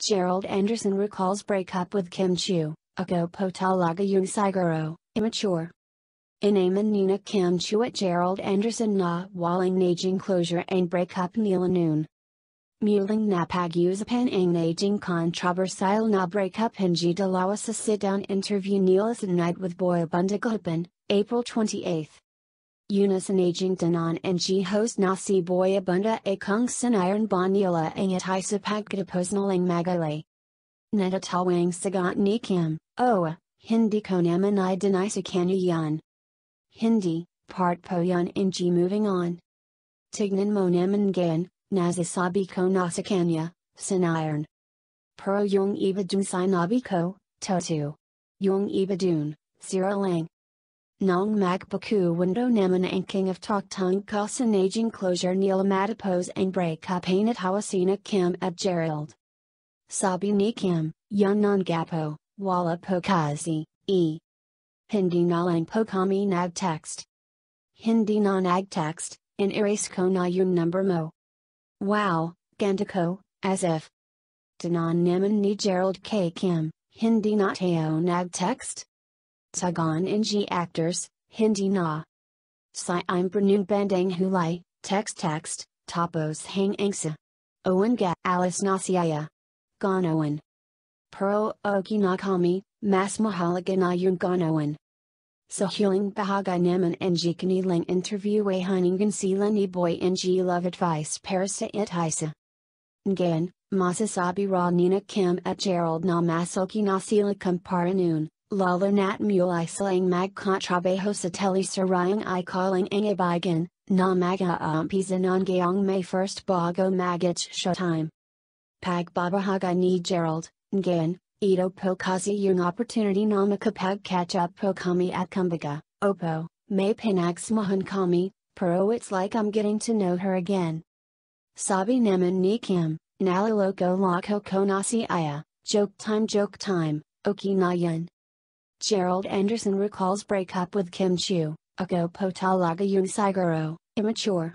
Gerald Anderson recalls breakup with Kim Chu, Ako Potalaga Yunsiguro, immature. Inaman Nina Kim Chu at Gerald Anderson na Walling naging closure and breakup nila noon. Muling napag usapan ang naging controversial na breakup hinji dalawa sa sit-down interview nila sa night with Boy Bundaglapan, April 28. Unison aging Danon and G host Nasi Boy Abunda A Kung Sin Iron Bonila Ang At magalay. Magali. Netatalwang Sagat Nikam, Oa, Hindi Konaman I Denisakanya Yan. Hindi, Part Poyan and G moving on. Tignan Monaman Gan, Nazisabi Ko Nasakanya, Sin Iron. Pro Yung Ibadun Sinabiko, Totu. Yung Ibadun, lang. Nong Magpaku Window Naman king of Tok Tung Kasan Aging Closure Neil Matipose and Break Up Hawasina Kim at Gerald. Sabi Ni Kim, nong Gapo, Walla Pokazi, E. Hindi Nalang Pokami Nag Text. Hindi na Ag Text, in Erase yun Number Mo. Wow, Gandako, as if. Danan Naman Ni Gerald K. Kim, Hindi Not Nag Text? Tagan NG actors, Hindi na. I'm Pranun Bandang Hulai, Text Text, Tapos Hang Angsa. Owen Ga Alice Nasiaya. Gon Owen. Pro nakami Mas Mahalaganayan Gon Owen. Sahuling Bahagai Naman NG Kanilang Interview A Huningan Sila Ni Boy NG Love Advice Parasa Itisa. Ngayon, Masasabi Ra Nina Kim at Gerald na Masoki Nasila Sila Kumparanun. Lalarnat mule islang magkontrabaho Sateli telisarayang i calling ang abigan, na magaampisanon gayong may first bago magich showtime. Pagbabahag ni Gerald, ngayon, ito po kasi yung opportunity na catch up po kami at kumbaga, opo, may pinagsmahan kami, pero it's like I'm getting to know her again. Sabi naman ni Kim, Nalaloko loko konasi ayah. joke time joke time, okinayan. Gerald Anderson recalls breakup with Kim Chu, a go potalaga unisiguro, immature,